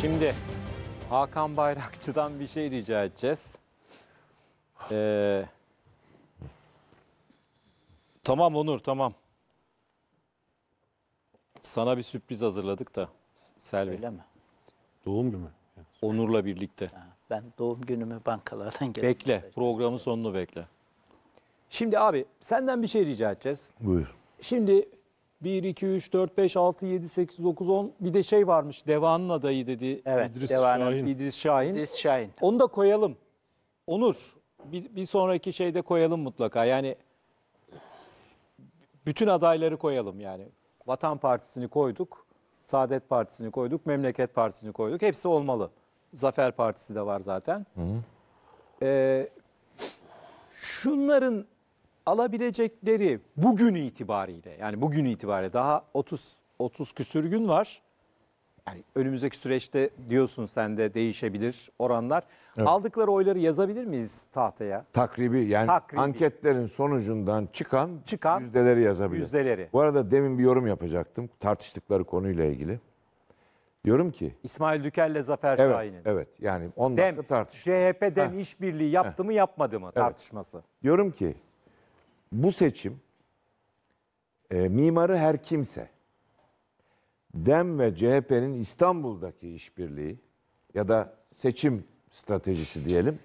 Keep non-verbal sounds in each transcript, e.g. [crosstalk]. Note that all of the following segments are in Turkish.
Şimdi Hakan Bayrakçı'dan bir şey rica edeceğiz. Ee, tamam Onur tamam. Sana bir sürpriz hazırladık da Selvi. Öyle mi? Doğum günü. Onur'la birlikte. ben doğum günümü bankalardan geldim. Bekle programın sonunu bekle. Şimdi abi senden bir şey rica edeceğiz. Buyur. Şimdi 1, 2, 3, 4, 5, 6, 7, 8, 9, 10. Bir de şey varmış Devan'ın adayı dedi Evet, İdris Devan'ın. Şahin. İdris Şahin. İdris Şahin. Onu da koyalım. Onur bir, bir sonraki şeyde koyalım mutlaka. Yani bütün adayları koyalım yani. Vatan Partisi'ni koyduk, Saadet Partisi'ni koyduk, Memleket Partisi'ni koyduk. Hepsi olmalı. Zafer Partisi de var zaten. Ee, şunların alabilecekleri bugün itibariyle yani bugün itibariyle daha 30 30 küsür gün var. Yani önümüzdeki süreçte diyorsun sen de değişebilir oranlar. Evet. Aldıkları oyları yazabilir miyiz tahtaya? Takribi yani Takribi. anketlerin sonucundan çıkan, çıkan yüzdeleri yazabilir. Yüzdeleri. Bu arada demin bir yorum yapacaktım tartıştıkları konuyla ilgili. Diyorum ki İsmail Dükel'le Zafer evet, Şahin'in. Evet yani 10 dakika tartıştık. CHP dem işbirliği yaptı Heh. mı yapmadı mı evet. tartışması. Diyorum ki bu seçim e, mimarı her kimse DEM ve CHP'nin İstanbul'daki işbirliği ya da seçim stratejisi diyelim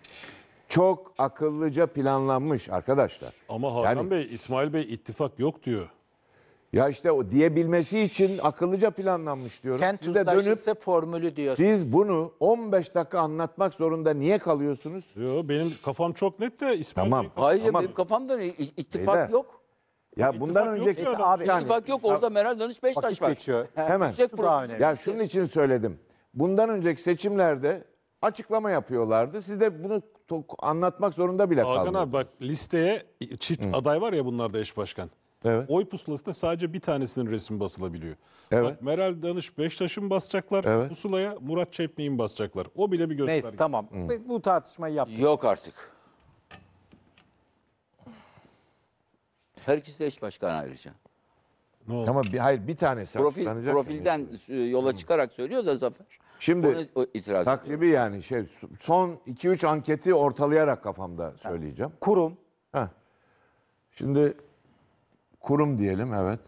çok akıllıca planlanmış arkadaşlar. Ama Hakan Yani- Bey, İsmail Bey ittifak yok diyor. Ya işte o diyebilmesi için akıllıca planlanmış diyorum. Kent siz de dönüp formülü diyor. Siz bunu 15 dakika anlatmak zorunda niye kalıyorsunuz? Yo, benim kafam çok net de İsmail Tamam. Bey- Ayrıca Ama- benim kafamda ittifak Beyler. yok. Ya İttifak bundan önceki diyorum. abi yani İttifak yok. Orada Meral Danış Vakit Beştaş var. geçiyor. [laughs] hemen. Ya şunun için söyledim. Bundan önceki seçimlerde açıklama yapıyorlardı. Siz de bunu anlatmak zorunda bile Hakan abi bak listeye çift aday var ya bunlarda eş başkan. Evet. Oy pusulasında sadece bir tanesinin resmi basılabiliyor. Evet. Bak, Meral Danış Beştaş'ın basacaklar evet. pusulaya, Murat Çepnik'in basacaklar. O bile bir gösterge. Neyse tamam. Hı. Bu tartışmayı yaptık. Yok artık. Her ikisi de eş başkan ayrıca. Ne oldu? Ama bir, hayır bir tanesi Profil, profilden mi? E, yola çıkarak söylüyor da Zafer. Şimdi itiraz takribi ediyorum. yani şey son 2-3 anketi ortalayarak kafamda söyleyeceğim. Kurum. Heh. Şimdi Kurum diyelim evet.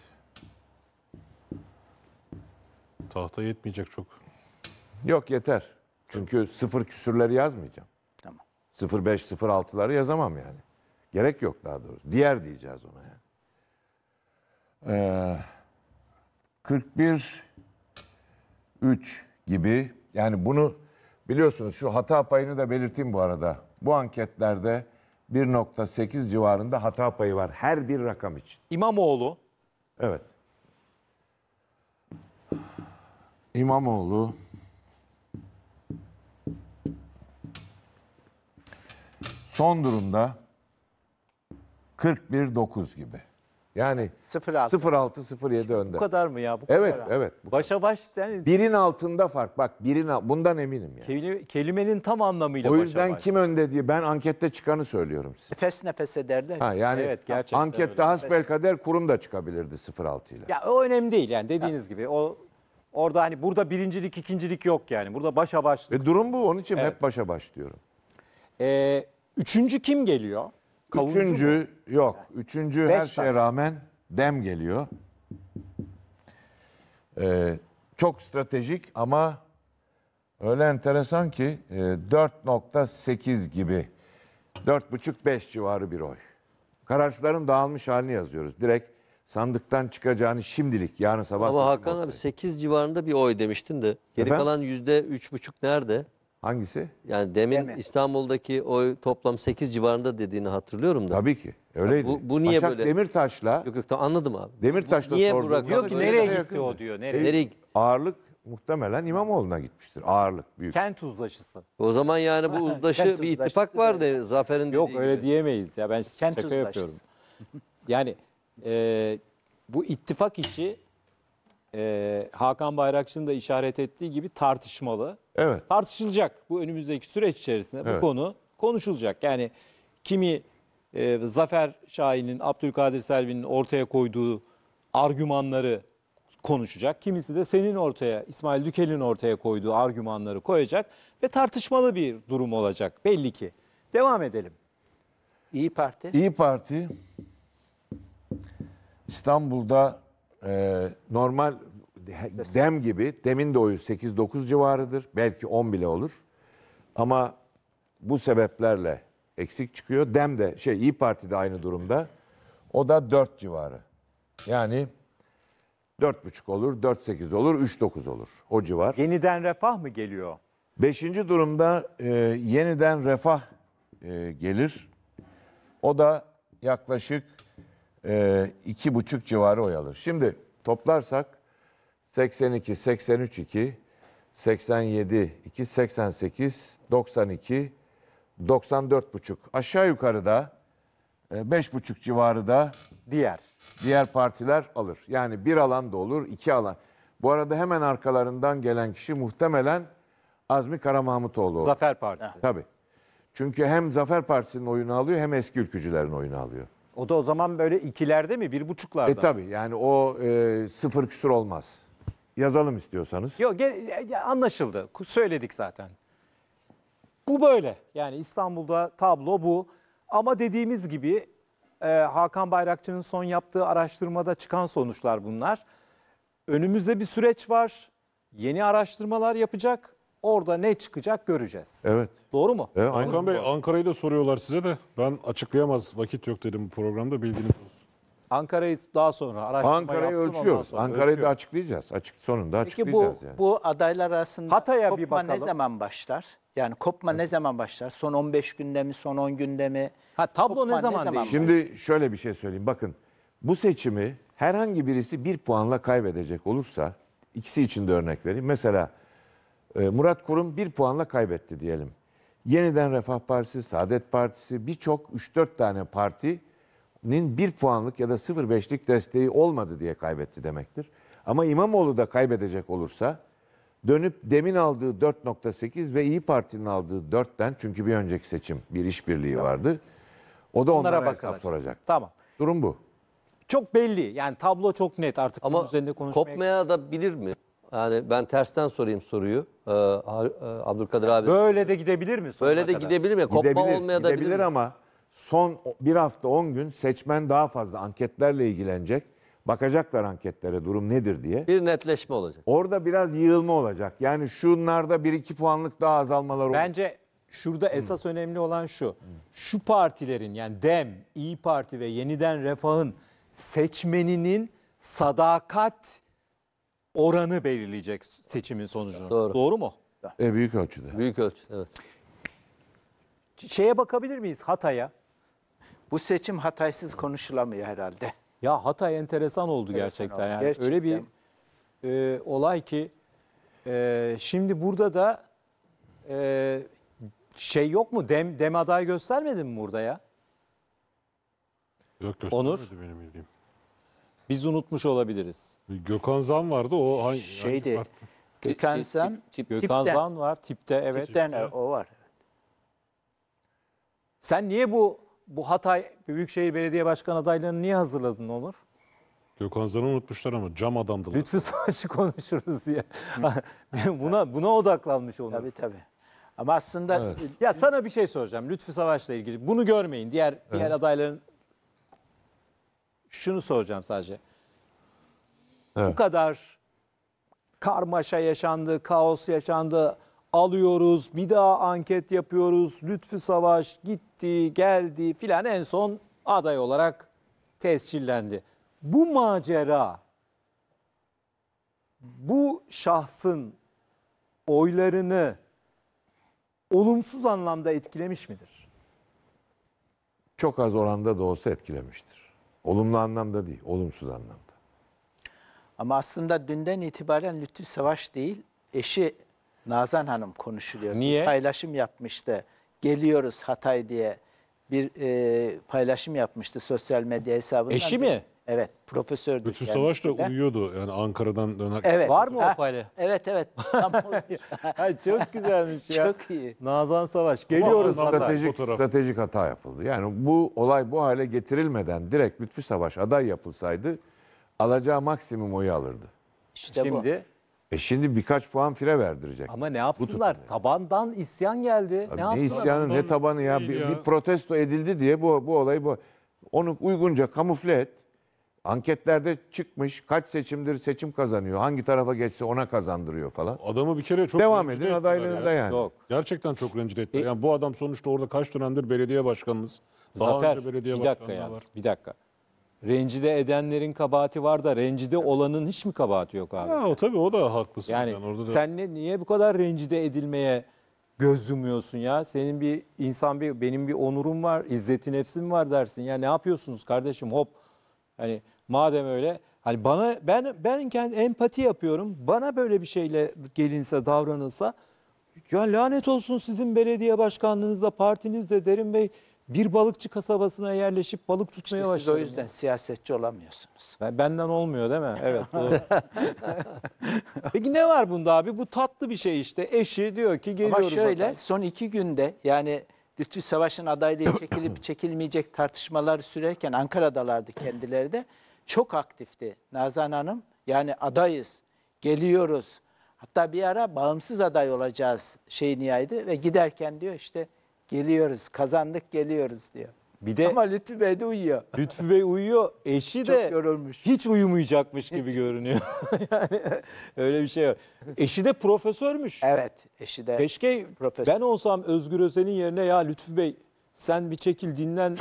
Tahta yetmeyecek çok. Yok yeter. Çünkü sıfır küsürleri yazmayacağım. Tamam. Sıfır beş, sıfır altıları yazamam yani. Gerek yok daha doğrusu. Diğer diyeceğiz ona yani. Ee, 41 3 gibi yani bunu biliyorsunuz şu hata payını da belirteyim bu arada. Bu anketlerde 1.8 civarında hata payı var her bir rakam için. İmamoğlu Evet. İmamoğlu son durumda 41.9 9 gibi. Yani 0-6 0-7 önde. Bu kadar mı ya? Bu evet, ha. evet. Bu Başa baş yani Birin altında fark. Bak birin bundan eminim yani. kelimenin tam anlamıyla O yüzden kim önde diye ben ankette çıkanı söylüyorum size. nefes nefese derler. Ha yani Evet, gerçekten ankette öyle. hasbelkader kurum da çıkabilirdi 0-6 ile. Ya o önemli değil yani dediğiniz gibi. O orada hani burada birincilik, ikincilik yok yani. Burada başa baş. Ve durum bu. Onun için hep başa baş diyorum. Ee, üçüncü kim geliyor? Kavurucu üçüncü mu? yok. Üçüncü Beş her şeye taş. rağmen dem geliyor. Ee, çok stratejik ama öyle enteresan ki 4.8 e, gibi 4.5-5 civarı bir oy. Kararsızların dağılmış halini yazıyoruz. Direkt sandıktan çıkacağını şimdilik yarın sabah. Ama Hakan olsaydı. abi 8 civarında bir oy demiştin de. Geri Efendim? kalan %3.5 nerede? Hangisi? Yani demin Deme. İstanbul'daki oy toplam 8 civarında dediğini hatırlıyorum da. Tabii ki. Öyleydi. Bu, bu niye Başak böyle? Demirtaş'la Yok yok anladım abi. Demirtaş'la niye sordu. Burak Diyor ki nereye gitti o diyor. Nereye? nereye gitti? Ağırlık muhtemelen İmamoğlu'na gitmiştir. Ağırlık büyük. Kent uzlaşısı. O zaman yani bu [laughs] uzlaşı bir ittifak var de Zafer'in dediği Yok gibi. öyle diyemeyiz ya ben Kent şaka yapıyorum. [laughs] yani e, bu ittifak işi e, Hakan Bayrakçı'nın da işaret ettiği gibi tartışmalı. Evet. Tartışılacak bu önümüzdeki süreç içerisinde bu konu konuşulacak. Yani kimi e, Zafer Şahin'in, Abdülkadir Selvi'nin ortaya koyduğu argümanları konuşacak. Kimisi de senin ortaya, İsmail Dükel'in ortaya koyduğu argümanları koyacak ve tartışmalı bir durum olacak belli ki. Devam edelim. İyi Parti. İyi Parti İstanbul'da e, normal dem gibi. Demin de oyu 8-9 civarıdır. Belki 10 bile olur. Ama bu sebeplerle eksik çıkıyor. Dem de şey İyi Parti de aynı durumda. O da 4 civarı. Yani 4,5 olur, 4,8 olur, 3,9 olur. O civar. Yeniden refah mı geliyor? Beşinci durumda e, yeniden refah e, gelir. O da yaklaşık e, iki buçuk civarı oyalır. Şimdi toplarsak 82 83 2 87 2 88 92 94 buçuk. Aşağı yukarı da 5 e, buçuk civarı da diğer diğer partiler alır. Yani bir alan da olur, iki alan. Bu arada hemen arkalarından gelen kişi muhtemelen Azmi Karamahmutoğlu olur. Zafer Partisi. Tabii. Çünkü hem Zafer Partisi'nin oyunu alıyor hem eski ülkücülerin oyunu alıyor. O da o zaman böyle ikilerde mi? Bir buçuklarda. E tabii yani o e, sıfır küsur olmaz yazalım istiyorsanız. Yok anlaşıldı. Söyledik zaten. Bu böyle. Yani İstanbul'da tablo bu. Ama dediğimiz gibi e, Hakan Bayrakçı'nın son yaptığı araştırmada çıkan sonuçlar bunlar. Önümüzde bir süreç var. Yeni araştırmalar yapacak. Orada ne çıkacak göreceğiz. Evet. Doğru mu? Evet, Hakan Bey Ankara'yı da soruyorlar size de. Ben açıklayamaz vakit yok dedim bu programda Bildiğiniz olsun. Ankara'yı daha sonra araştırma Ankara'yı yapsın, ölçüyoruz. sonra Ankara'yı da açıklayacağız. Açık sonunda Peki açıklayacağız bu, yani. bu adaylar arasında Hatay'a bir kopma ne zaman başlar? Yani kopma ne zaman başlar? Son 15 günde mi, son 10 günde mi? Ha, tablo Kopma ne zaman değişir? Şimdi şöyle bir şey söyleyeyim. Bakın bu seçimi herhangi birisi bir puanla kaybedecek olursa ikisi için de örnek vereyim. Mesela e, Murat Kurum bir puanla kaybetti diyelim. Yeniden Refah Partisi, Saadet Partisi birçok 3-4 tane parti nin bir puanlık ya da 0.5'lik desteği olmadı diye kaybetti demektir. Ama İmamoğlu da kaybedecek olursa dönüp demin aldığı 4.8 ve İyi Parti'nin aldığı 4'ten çünkü bir önceki seçim bir işbirliği vardı. O da onlara, onlara hesap soracak. Tamam. Durum bu. Çok belli. Yani tablo çok net artık Ama üzerinde konuşmaya. kopmaya da bilir mi? Yani ben tersten sorayım soruyu. Ee, e, Abdülkadir abi. Böyle de gidebilir mi? Böyle de gidebilir mi? Kopma gidebilir, olmaya da gidebilir, bilir mi? ama son bir hafta 10 gün seçmen daha fazla anketlerle ilgilenecek. Bakacaklar anketlere durum nedir diye. Bir netleşme olacak. Orada biraz yığılma olacak. Yani şunlarda 1-2 puanlık daha azalmalar olacak. Bence şurada esas önemli olan şu. Şu partilerin yani DEM, İyi Parti ve Yeniden Refah'ın seçmeninin sadakat oranı belirleyecek seçimin sonucunu. Doğru. Doğru mu? E, büyük ölçüde. Büyük ölçüde. evet. Şeye bakabilir miyiz Hatay'a? Bu seçim Hataysız konuşulamıyor herhalde. Ya Hatay enteresan oldu enteresan gerçekten. Oldu. Yani gerçekten. öyle bir e, olay ki e, şimdi burada da e, şey yok mu? Dem dem aday göstermedin mi burada ya? Yok göstermedi Onur. benim bildiğim. Biz unutmuş olabiliriz. Gökhan Zan vardı o hangi, şeydi. Hangi Gökhan Zan, tip, tip, Gökhan Zan var tipte evet. Tipten, o var. Sen niye bu bu Hatay Büyükşehir Belediye Başkanı adaylarını niye hazırladın Onur? Gökhan Zan'ı unutmuşlar ama cam adamdılar. Lütfü Savaş'ı konuşuruz diye. [laughs] buna buna odaklanmış Onur. Tabii tabii. Ama aslında Evet. Ya sana bir şey soracağım Lütfü Savaş'la ilgili. Bunu görmeyin. Diğer diğer adayların şunu soracağım sadece. Bu kadar karmaşa yaşandı, kaos yaşandı, alıyoruz, bir daha anket yapıyoruz. Lütfü Savaş gitti, geldi filan en son aday olarak tescillendi. Bu macera, bu şahsın oylarını olumsuz anlamda etkilemiş midir? Çok az oranda da olsa etkilemiştir. Olumlu anlamda değil, olumsuz anlamda. Ama aslında dünden itibaren Lütfü Savaş değil, eşi Nazan Hanım konuşuluyor. Niye? Bir paylaşım yapmıştı. Geliyoruz Hatay diye bir e, paylaşım yapmıştı sosyal medya hesabından. Eşi mi? Evet, profesördü. Bütün savaş da uyuyordu yani Ankara'dan dönerken. Evet. Var mı o payla? Evet evet. [laughs] çok güzelmiş ya. Çok iyi. Nazan Savaş. Geliyoruz Ama stratejik, fotoğrafı. stratejik hata yapıldı. Yani bu olay bu hale getirilmeden direkt Lütfü Savaş aday yapılsaydı alacağı maksimum oyu alırdı. İşte bu. Şimdi e şimdi birkaç puan fire verdirecek. Ama ne yapsınlar? tutumları. Tabandan isyan geldi. Abi ne ne isyanı ne tabanı ya. Bir, bir protesto edildi diye bu bu olayı bu. Onu uygunca kamufle et. Anketlerde çıkmış kaç seçimdir seçim kazanıyor. Hangi tarafa geçse ona kazandırıyor falan. Adamı bir kere çok Devam edin ettiler adaylığında yani. Yok. Gerçekten çok rencide ettiler. E- yani bu adam sonuçta orada kaç dönemdir belediye başkanımız. Daha önce belediye bir dakika yalnız var. bir dakika rencide edenlerin kabahati var da rencide olanın hiç mi kabahati yok abi? Ha, o tabii o da haklısın. Yani, yani orada da... sen ne, niye bu kadar rencide edilmeye göz yumuyorsun ya? Senin bir insan bir benim bir onurum var, izzeti nefsim var dersin. Ya ne yapıyorsunuz kardeşim hop. Hani madem öyle hani bana ben ben kendi empati yapıyorum. Bana böyle bir şeyle gelinse davranılsa ya lanet olsun sizin belediye başkanlığınızda partinizde derim Bey bir balıkçı kasabasına yerleşip balık tutmaya işte siz başladım. o yüzden yani. siyasetçi olamıyorsunuz. Ben, benden olmuyor değil mi? Evet [laughs] Peki ne var bunda abi? Bu tatlı bir şey işte. Eşi diyor ki geliyoruz. Ama şöyle zaten. son iki günde yani Lütfü Savaş'ın adaylığı [coughs] çekilip çekilmeyecek tartışmalar sürerken Ankara'dalardı kendileri de. Çok aktifti Nazan Hanım. Yani adayız, geliyoruz. Hatta bir ara bağımsız aday olacağız şeyini yaydı ve giderken diyor işte Geliyoruz, kazandık geliyoruz diyor. Bir de Ama Lütfü Bey de uyuyor. [laughs] Lütfü Bey uyuyor, eşi Çok de yorulmuş. hiç uyumayacakmış gibi görünüyor. [laughs] yani öyle bir şey var. Eşi de profesörmüş. Evet, eşi de Keşke profesör. ben olsam Özgür Özel'in yerine ya Lütfü Bey sen bir çekil dinlen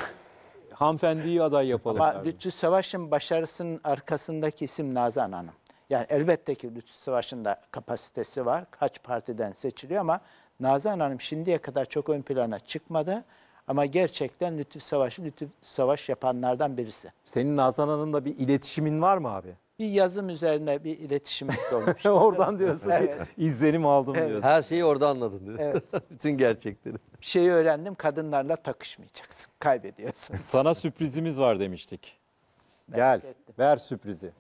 hanımefendiyi aday yapalım. Ama derdim. Lütfü Savaş'ın başarısının arkasındaki isim Nazan Hanım. Yani elbette ki Lütfü Savaş'ın da kapasitesi var. Kaç partiden seçiliyor ama Nazan Hanım şimdiye kadar çok ön plana çıkmadı. Ama gerçekten Lütfü Savaş'ı Lütfü Savaş yapanlardan birisi. Senin Nazan Hanım'la bir iletişimin var mı abi? Bir yazım üzerine bir iletişim olmuş. [laughs] oradan diyorsun evet. izlenim aldım evet. diyorsun. Her şeyi orada anladın değil Evet. [laughs] Bütün gerçekleri. Bir şeyi öğrendim kadınlarla takışmayacaksın. Kaybediyorsun. [laughs] Sana sürprizimiz var demiştik. Gel ver sürprizi.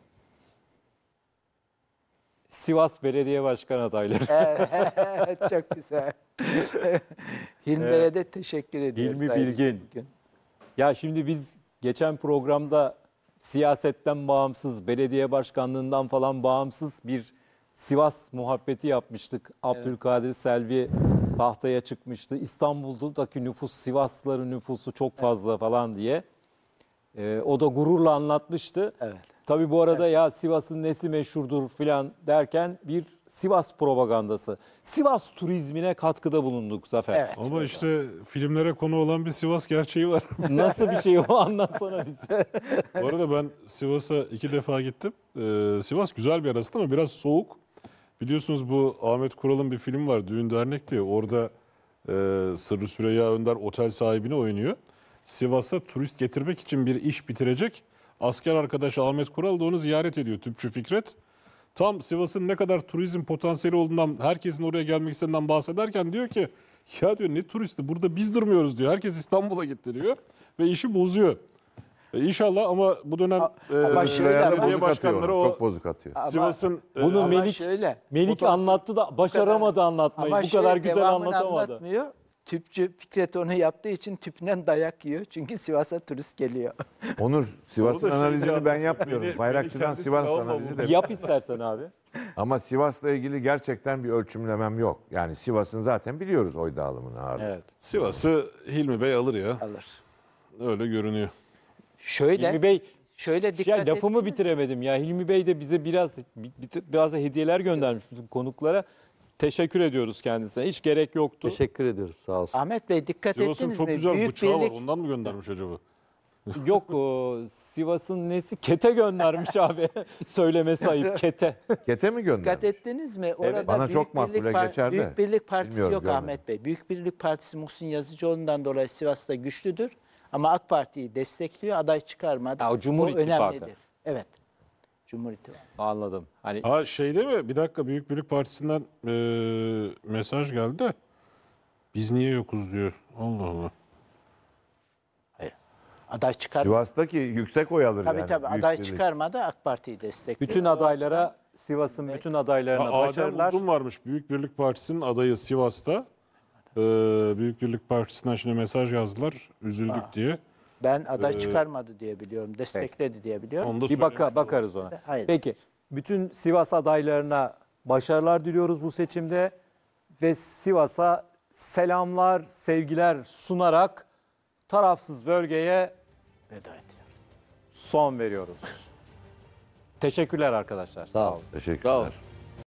Sivas Belediye Başkan adayları. [laughs] Evet, çok güzel. [laughs] Hilmi evet. de teşekkür ediyoruz. Hilmi Bilgin. Bugün. Ya şimdi biz geçen programda siyasetten bağımsız, belediye başkanlığından falan bağımsız bir Sivas muhabbeti yapmıştık. Abdülkadir Selvi tahtaya çıkmıştı. İstanbul'daki nüfus, Sivaslıların nüfusu çok fazla evet. falan diye. E, o da gururla anlatmıştı. Evet. Tabii bu arada evet. ya Sivas'ın nesi meşhurdur filan derken bir Sivas propagandası. Sivas turizmine katkıda bulunduk Zafer. Evet. Ama evet. işte filmlere konu olan bir Sivas gerçeği var. [laughs] Nasıl bir şey o anlatsana bize. bu arada ben Sivas'a iki defa gittim. Ee, Sivas güzel bir yer aslında ama biraz soğuk. Biliyorsunuz bu Ahmet Kural'ın bir film var Düğün Dernek diye. Orada e, Sırrı Süreyya Önder otel sahibini oynuyor. Sivas'a turist getirmek için bir iş bitirecek. Asker arkadaş Ahmet Kural da onu ziyaret ediyor tüpçü Fikret. Tam Sivas'ın ne kadar turizm potansiyeli olduğundan, herkesin oraya gelmek istediğinden bahsederken diyor ki ya diyor ne turisti burada biz durmuyoruz diyor. Herkes İstanbul'a getiriyor ve işi bozuyor. E, inşallah ama bu dönem e, ama e, şöyle, Real bozuk Başkanları atıyor, o çok bozuk atıyor. Sivas'ın e, Bunu Melik şöyle, Melik anlattı da başaramadı anlatmayı. Bu kadar, şöyle, güzel anlatamadı. anlatmıyor. Tüpçü Fikret onu yaptığı için tüpünden dayak yiyor. Çünkü Sivas'a turist geliyor. [laughs] Onur Sivas'ın şey analizini ben yapmıyorum. Bayrakçıdan Sivas analizi de. Yap istersen abi. [laughs] Ama Sivas'la ilgili gerçekten bir ölçümlemem yok. Yani Sivas'ın zaten biliyoruz oy dağılımını abi. Evet. Sivas'ı Hilmi Bey alır ya. Alır. Öyle görünüyor. Şöyle Hilmi Bey şöyle şey, dikkat ya lafımı bitiremedim ya. Hilmi Bey de bize biraz bi- biti- biraz da hediyeler göndermiş bütün konuklara. Teşekkür ediyoruz kendisine. Hiç gerek yoktu. Teşekkür ediyoruz sağ olsun. Ahmet Bey dikkat Sivas'ın ettiniz çok mi? güzel Büyük bıçağı birlik... var. Ondan mı göndermiş acaba? [laughs] Yok o Sivas'ın nesi kete göndermiş abi. [laughs] Söylemesi ayıp kete. Kete mi göndermiş? Dikkat ettiniz mi? Orada evet. Bana Büyük çok makbule Par- geçer Büyük Birlik Partisi Bilmiyorum, yok görmedim. Ahmet Bey. Büyük Birlik Partisi Muhsin Yazıcıoğlu'ndan dolayı Sivas'ta güçlüdür. Ama AK Parti'yi destekliyor, aday çıkarmadı. Ya, Cumhur Bu İttifakı. önemlidir. Evet. Cumhur İttifakı. Anladım. Hani Ha şey değil mi? Bir dakika Büyük Birlik Partisi'nden e, mesaj geldi Biz niye yokuz diyor. Allah Allah. Hayır. Aday çıkar. Sivas'taki yüksek oy alır Tabii yani. tabii büyük aday dedik. çıkarmadı AK Parti'yi destekliyor. bütün adaylara Sivas'ın bütün adaylarına Aa, Adem Uzun varmış. Büyük Birlik Partisi'nin adayı Sivas'ta. Ee, Büyük Birlik Partisi'nden şimdi mesaj yazdılar. Üzüldük diye. Ben aday Ee, çıkarmadı diye biliyorum. Destekledi diye biliyorum. Onu da Bir baka, bakarız ona. Hayır. Peki bütün Sivas adaylarına başarılar diliyoruz bu seçimde ve Sivas'a selamlar, sevgiler sunarak tarafsız bölgeye Veda ediyorum. son veriyoruz. [laughs] Teşekkürler arkadaşlar. Sağ olun. Teşekkürler.